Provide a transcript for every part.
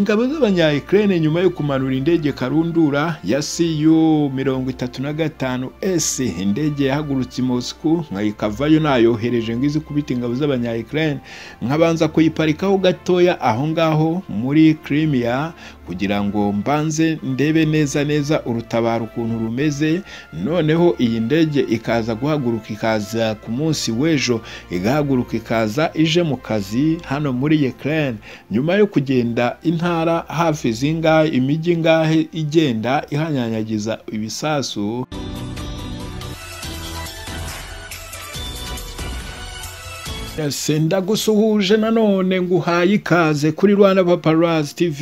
ingabo z'abanya Ukraine nyuma yo kumanura indege karundura ya CU mirongo s na gatanu indege yahagurutse Moscow nkayikavayo nayo hereje ngizi kubita ingabo z'abanya Ukraine nkabanza kuyiparikaho gatoya aho ngaho muri Crimea kugira ngo mbanze ndebe neza neza urutabaro ukuntu rumeze noneho iyi ndege ikaza guhaguruka ikaza ku munsi w'ejo igahaguruka ikaza ije mu kazi hano muri Ukraine nyuma yo kugenda intara hafi zingahe imijyi ingahe igenda ihanyanyagiza ibisasu mwakase ndagusuhuje nanone nguhaye ikaze kuri rwanda paparazzi tv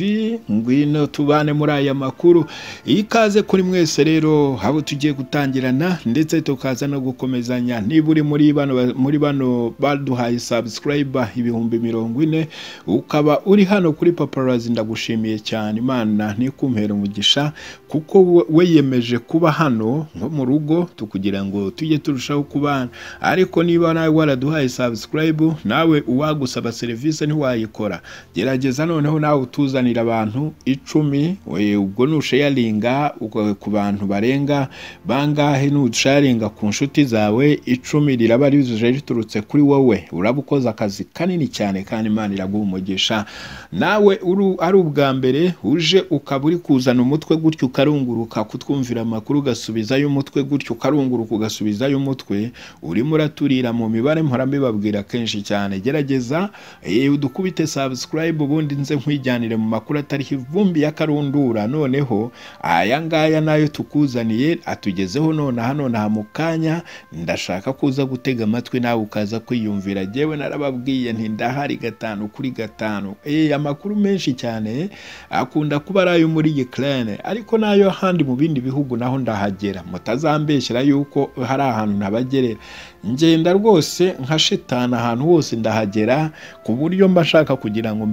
ngwino tubane muri aya makuru ikaze kuri mwese rero haba tugiye gutangirana ndetse tukaza no gukomezanya niba uri muri bano muri bano baduhaye subscriber ibihumbi mirongo ine ukaba uri hano kuri paparazzi ndagushimiye cyane imana ntikumpera umugisha kuko we yemeje kuba hano nko mu rugo tukugira ngo tujye turushaho kubana ariko niba nawe waraduhaye subscribe web nawe uwagusaba serivisi ntiwayikora gerageza noneho nawe utuzanira abantu icumi ubwo nusheyaringa ku bantu barenga bangahe nusharinga ku nshuti zawe icumi riraba rizuje riturutse kuri wowe uraba akazi kanini cyane kandi imana iraguha umugisha nawe ari ubwa mbere uje ukaba uri kuzana umutwe gutyo ukarunguruka kutwumvira amakuru ugasubizayo umutwe gutyo ukarunguruka ugasubizayo umutwe urimo uraturira mu mibare mpora mbibabwira kenshi cyane gerageza eh, udukubite subscribe ubundi nze nkwijyanire mu makuru atariho ivumbi y'akarundura noneho aya ngaya nayo tukuzaniye atugezeho nonaha nonaha mu kanya ndashaka kuza gutega amatwi nawe ukaza kwiyumvira jyewe narababwiye ntindahari gatanu kuri gatanu eee eh, amakuru menshi cyane akunda kuba ari ayo muri Ukraine ariko nayo handi mu bindi bihugu naho ndahagera mutazambeshyera yuko hari ahantu ntabagerera ngenda rwose nka shitana ahantu hose ndahagera ku buryo mba nshaka kugira ngo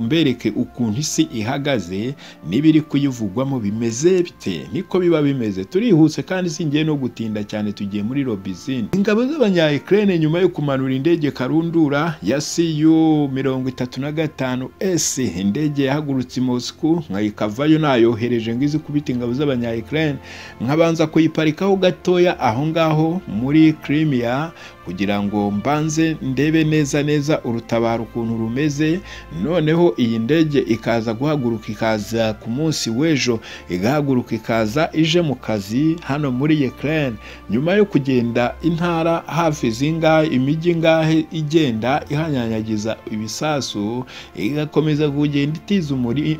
mbereke ukuntu isi ihagaze n'ibiri kuyivugwamo bimeze bite niko biba bimeze turihuse kandi singiye no gutinda cyane tugiye muri robizine ingabo z'abanya Ukraine nyuma yo kumanura indege karundura ya CU mirongo itatu na gatanu S indege yahagurutse i Moscow nkayikavayo nayohereje ngo izi kubita ingabo z'abanya Ukraine nkabanza kuyiparikaho gatoya aho ngaho muri Crimea kugira ngo mbanze ndebe neza neza urutabaro ukuntu rumeze noneho iyi ndege ikaza guhaguruka ikaza ku munsi w'ejo igahaguruka ikaza ije mu kazi hano muri yekirani nyuma yo kugenda intara hafi zingahe imijyi ingahe igenda ihanyanyagiza ibisasu igakomeza kugenda itiza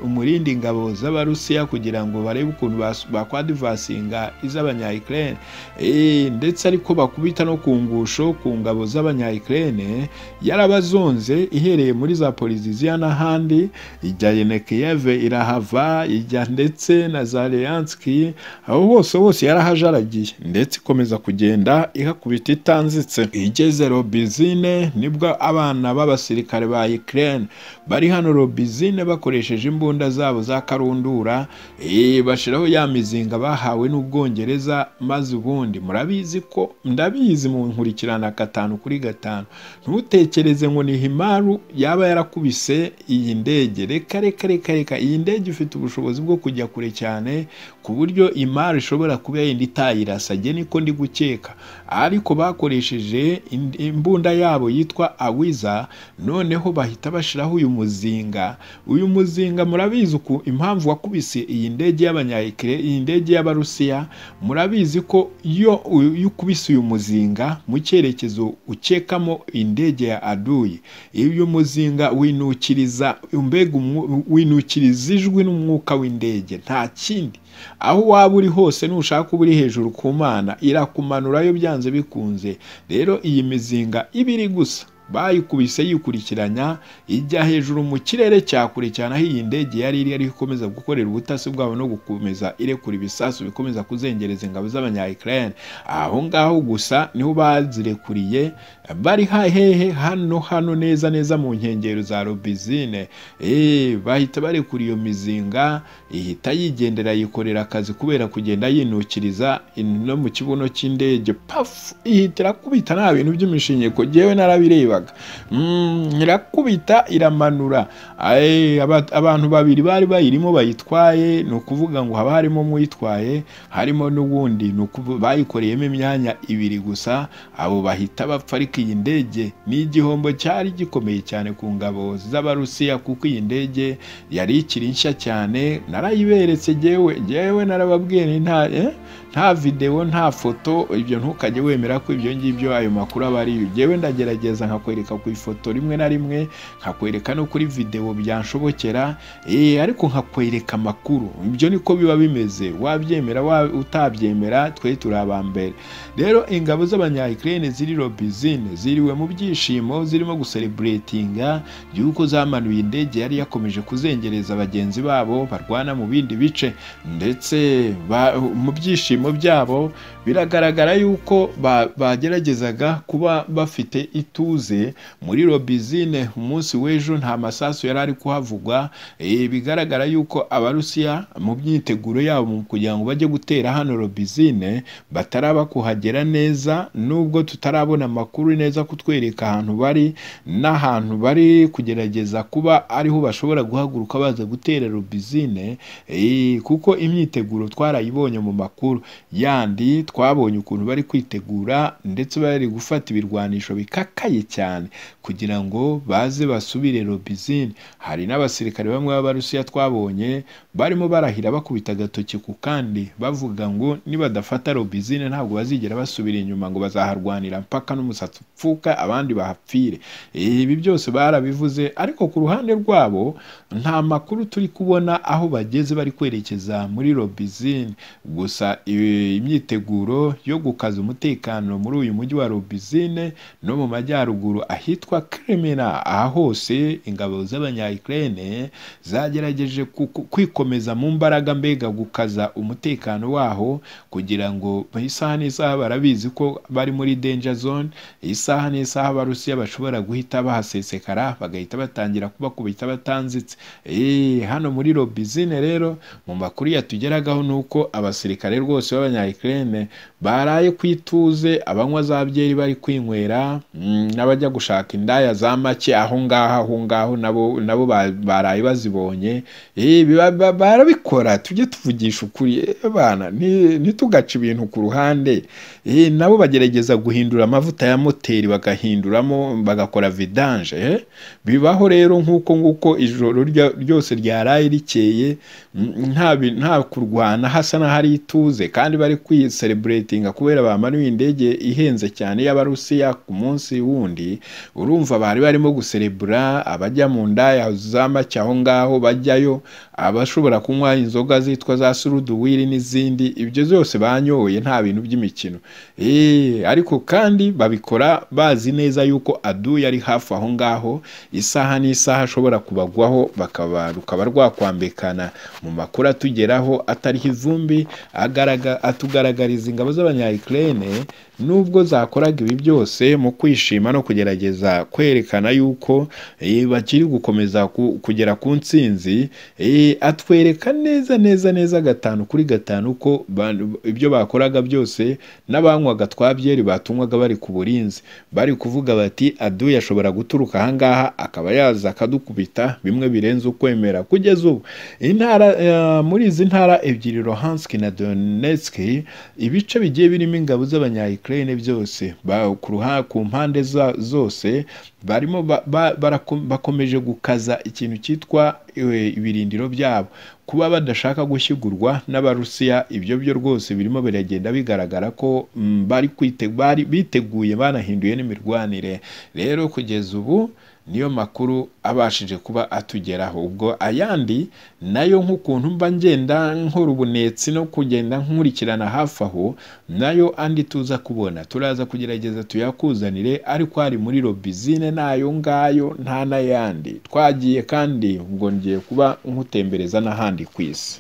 umurindi ingabo z'abarusiya kugira ngo barebe ukuntu bakwadivasinga iz'abanyayikirani eh, ndetse ariko bakubita no ku ngusho ku ngabo z'abanyayikirani cyane yarabazunze ihereye muri za poliziziya n'ahandi ijya yenekiyeve irahava ijya ndetse na za leyanski aho hose hose yarahajaragiye ndetse ikomeza kugenda ihakubita itanzitse igeze robizine nibwo abana b'abasirikare ba Ukraine bari hano robizine bakoresheje imbunda zabo za karundura eh, bashyiraho ya mizinga bahawe n'ubwongereza maze ubundi murabizi ko ndabizi mu nkurikirana gatanu kuri gatanu ntutekereze ngo ni himaru yaba yarakubise iyi ndege reka reka reka reka iyi ndege ifite ubushobozi bwo kujya kure cyane ku buryo imari ishobora kuba yenda itayirasajye niko ndi gukeka ariko bakoresheje imbunda yabo yitwa awiza noneho bahita bashiraho uyu muzinga uyu muzinga murabizi ku impamvu wakubise iyi ndege y'abanyayikire iyi ndege y'abarusiya murabizi ko iyo ukubise uyu muzinga mu cyerekezo ukekamo indege ya aduye uyu muzinga winukiriza ijwi n'umwuka w'indege nta kindi aho waba uri hose nushaka uba uri hejuru ku mana irakumanurayo byanze bikunze rero iyi mizinga iba iri gusa bayikubise yikurikiranya ijya hejuru mu kirere cyakurikiranaho iyi ndege yari iri yari ikomeza gukorera ubutasi bwabo no gukomeza irekura ibisasu bikomeza kuzengereza ingabo z'abanya Ukraine aho ngaho gusa niho bazirekuriye bari hahehe hano hano neza neza mu nkengero za Robizine eh bahita barekura iyo mizinga ihita yigendera yikorera akazi kubera kugenda yinukiriza no mu kibuno cy'indege pafu ihitira kubita nta bintu by'imishinyiko jewe narabireba yakoraga irakubita mm, iramanura abantu babiri bari bayirimo bayitwaye ni ukuvuga ngo haba harimo umuyitwaye harimo n'ubundi bayikoreyemo imyanya ibiri gusa abo bahita bapfa ariko iyi ndege ni igihombo cyari gikomeye cyane ku ngabo z'abarusiya kuko iyi ndege yari ikiri nshya cyane narayiberetse jyewe jyewe narababwiye nta eh? nta videwo nta foto ibyo ntukajye wemera ko ibyo ngibyo ayo makuru aba ari ngewe ndagerageza nkakwereka ku ifoto rimwe na rimwe nkakwereka no kuri videwo byanshobokera eh, ariko nkakwereka amakuru ibyo niko biba bimeze wabyemera utabyemera twe turi abambere rero ingabo z'abanyayikirere ziri robizine ziriwe mu byishimo zirimo gusereburetinga yuko zamanuye indege yari yakomeje kuzengereza bagenzi babo barwana mu bindi bice ndetse mu byishimo byabo biragaragara yuko bageragezaga kuba bafite ituze muri robizine umunsi w'ejo nta masasu yari ari kuhavugwa e, bigaragara yuko abarusiya mu myiteguro yabo kugira ngo bajye gutera hano robizine bataraba kuhagera neza nubwo tutarabona amakuru neza kutwereka ahantu bari n'ahantu bari kugerageza kuba ariho bashobora guhaguruka baza gutera robizine e, kuko imyiteguro twarayibonye mu makuru yandi twabonye ukuntu bari kwitegura ndetse bari gufata ibirwanisho bikakaye cyane kugira ngo baze basubire Robizini hari n'abasirikare bamwe b'Abarusiya twabonye barimo barahira bakubita agatoki ku kandi bavuga ngo nibadafata Robizini ntabwo bazigera basubira inyuma ngo bazaharwanira mpaka n'umusatsi upfuka abandi bahapfire ibi byose barabivuze ariko ku ruhande rwabo nta makuru turi kubona aho bageze bari kwerekeza muri Robizini gusa imyiteguro imyiteguro yo gukaza umutekano muri uyu mujyi wa Robizine no mu majyaruguru ahitwa Crimea aha hose ingabo z'abanya zagerageje kwikomeza mu mbaraga mbega gukaza umutekano waho kugira ngo mu isaha n'isaha barabizi ko bari muri danger zone isaha n'isaha abarusiya bashobora guhita bahasesekara bagahita batangira kubakubita batanzitse hano muri Robizine rero mu makuru yatugeragaho ni uko abasirikare rwose b'abanya baraye kwituze abanywa za byeri bari kwinywera mm, n'abajya gushaka indaya za make aho ngaho aho ngaho nabo baraye bazibonye eh, barabikora tujye tuvugisha ukuri abana eh, ntitugace ibintu ku ruhande eh, nabo bagerageza guhindura amavuta ya moteri bagahinduramo bagakora vidange bibaho rero nk'uko nguko ijoro ryose ryaraye rikeye mm, nta kurwana hasa n'ahari ituze kandi bari kwiserebura celebrating kubera bamanuye indege ihenze cyane y'abarusiya ku munsi wundi urumva bari barimo guserebura abajya mu ndaya z'amacyaho ngaho bajyayo abashobora kunywa inzoga zitwa za suruduwiri n'izindi ibyo byose banyoye nta bintu by'imikino ariko kandi babikora bazi neza yuko adu yari hafi aho ngaho isaha n'isaha ashobora kubagwaho rukaba rwakwambikana mu makuru atugeraho atariho ivumbi atugaragariza ingabo z'abanyayikirere nubwo zakoraga ibi byose mu kwishima no kugerageza kwerekana yuko eh, bakiri gukomeza kugera ku nsinzi eh, atwereka neza neza neza gatanu kuri gatanu ko ibyo bakoraga byose n'abanywaga twa byeri batumwaga bari ku burinzi bari kuvuga bati aduye ashobora guturuka aha akaba yaza akadukubita bimwe birenze ukwemera kugeza ubu intara eh, muri izi ntara ebyiri Luhansk na Donetsk ibice bigiye birimo ingabo z'abanyayikari ukraine byose ku mpande zose barimo bakomeje gukaza ikintu cyitwa ibirindiro byabo kuba badashaka gushyigurwa n'abarusiya ibyo byo rwose birimo biragenda bigaragara ko mm, bari biteguye banahinduye n'imirwanire rero kugeza ubu niyo makuru abashije kuba atugeraho ubwo ayandi nayo nk'ukuntu mba ngenda nkora ubunetsi no kugenda nkurikirana hafi aho nayo andi tuza kubona turaza kugerageza tuyakuzanire ariko hari muri robizine nayo ngayo nta n'ayandi twagiye kandi ngo ngiye kuba nkutembereza n'ahandi ku isi